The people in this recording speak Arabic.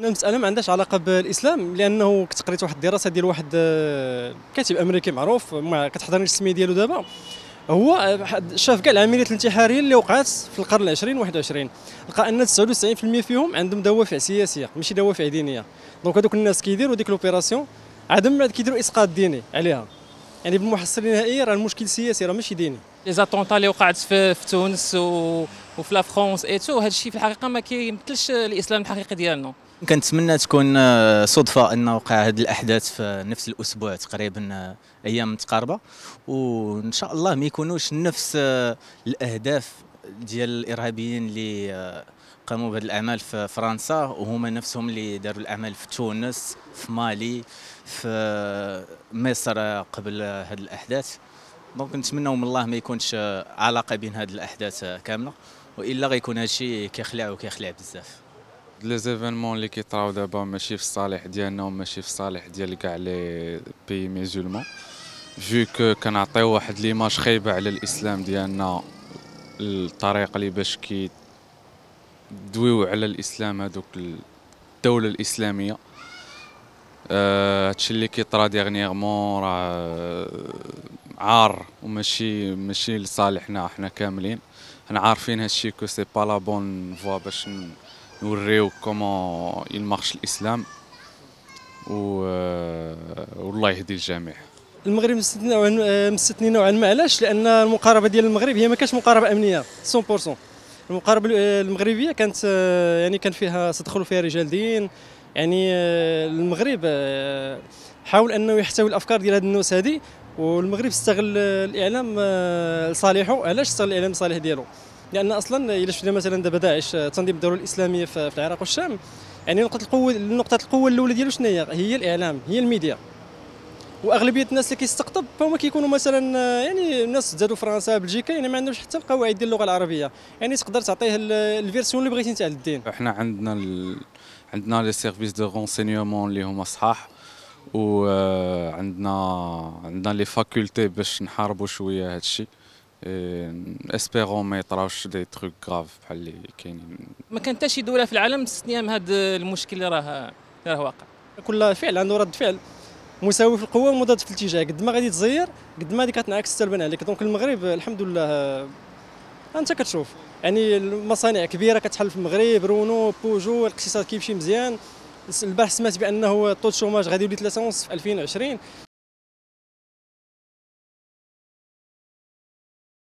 المساله ما عندهاش علاقه بالاسلام لانه كنت قريت واحد الدراسه ديال واحد آه، كاتب امريكي معروف ما كتحضرنيش السميه ديالو دابا هو آه، شاف كاع العمليات الانتحاريه اللي وقعت في القرن العشرين 21 لقى ان 99% فيهم عندهم دوافع سياسيه ماشي دوافع دينيه دونك هذوك الناس كيديروا ديك لوبيراسيون عاد من بعد كيديروا اسقاط ديني عليها يعني بالمحصله النهائيه راه المشكل سياسي راه ماشي ديني لي زاتونتا اللي وقعت في, في تونس و... وفي لا فرونس اي تو هذا الشيء في الحقيقه ما كيمثلش الاسلام الحقيقي ديالنا كنتمنى تكون آه، صدفه ان وقع هذه الاحداث في نفس الاسبوع تقريبا آه، ايام متقاربه وان شاء الله ما يكونوش نفس آه، الاهداف ديال الارهابيين اللي آه، قاموا بهذه الاعمال في فرنسا وهما نفسهم اللي داروا الاعمال في تونس في مالي في مصر قبل هذه الاحداث دونك نتمنوا من الله ما يكونش آه، علاقه بين هذه الاحداث آه، كامله والا غيكون الشيء كيخلع وكيخلع بزاف لي زيفينمون اللي كيطراو دابا ماشي في الصالح ديالنا وماشي في الصالح ديال كاع لي بي ميزولمون فيو كو كنعطيو واحد ليماج خايبه على الاسلام ديالنا الطريقه اللي باش كي دويو على الاسلام هذوك الدوله الاسلاميه آه، هادشي اللي كيطرا ديغنيغمون راه آه، عار وماشي ماشي لصالحنا حنا كاملين حنا عارفين هادشي كو سي با لا بون فوا باش نوريو كومون يل الاسلام و آه، والله يهدي الجميع المغرب مستثني نوعا آه، مستثني نوعا ما علاش لان المقاربه ديال المغرب هي ما كانتش مقاربه امنيه 100% المقاربه آه، المغربيه كانت آه، يعني كان فيها تدخلوا فيها رجال دين يعني المغرب حاول انه يحتوي الافكار ديال هاد الناس هادي والمغرب استغل الاعلام لصالحه علاش استغل الاعلام لصالح ديالو لان اصلا الا شفنا مثلا دابا داعش تنظيم الدوله الاسلاميه في العراق والشام يعني نقطه القوه نقطه القوه الاولى ديالو شنو هي هي الاعلام هي الميديا واغلبيه الناس اللي كيستقطب فهما كيكونوا مثلا آه، يعني الناس زادوا فرنسا بلجيكا يعني ما عندهمش حتى القواعد ديال اللغه العربيه يعني تقدر تعطيه الفيرسيون اللي بغيتي نتاع الدين احنا عندنا ال... عندنا لي سيرفيس دو رونسينيومون اللي هما صحاح وعندنا آه، عندنا لي فاكولتي باش نحاربوا شويه هذا الشيء آه، اسبيرون ما يطراوش دي تروك غاف بحال اللي كاينين ما كان حتى شي دوله في العالم تستنيها من هذا المشكل اللي راه راه واقع كل فعل عنده رد فعل مساوي في القوه ومضاد في الاتجاه قد ما غادي تزير قد ما هذيك كتنعكس سلبا عليك دونك المغرب الحمد لله انت كتشوف يعني المصانع كبيره كتحل في المغرب رونو بوجو الاقتصاد كيمشي مزيان البحث سمعت بانه طول الشوماج غادي يولي 3 ونص في 2020